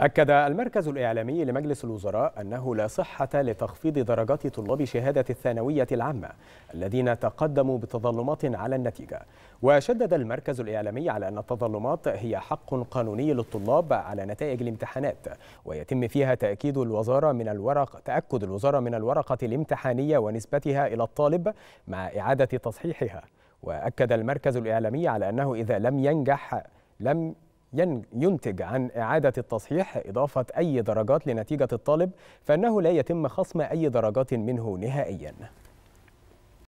أكد المركز الإعلامي لمجلس الوزراء أنه لا صحة لتخفيض درجات طلاب شهادة الثانوية العامة الذين تقدموا بتظلمات على النتيجة وشدد المركز الإعلامي على أن التظلمات هي حق قانوني للطلاب على نتائج الامتحانات ويتم فيها تأكيد الوزارة من الورق تأكد الوزارة من الورقة الامتحانية ونسبتها إلى الطالب مع إعادة تصحيحها وأكد المركز الإعلامي على أنه إذا لم ينجح لم ينتج عن إعادة التصحيح إضافة أي درجات لنتيجة الطالب فإنه لا يتم خصم أي درجات منه نهائياً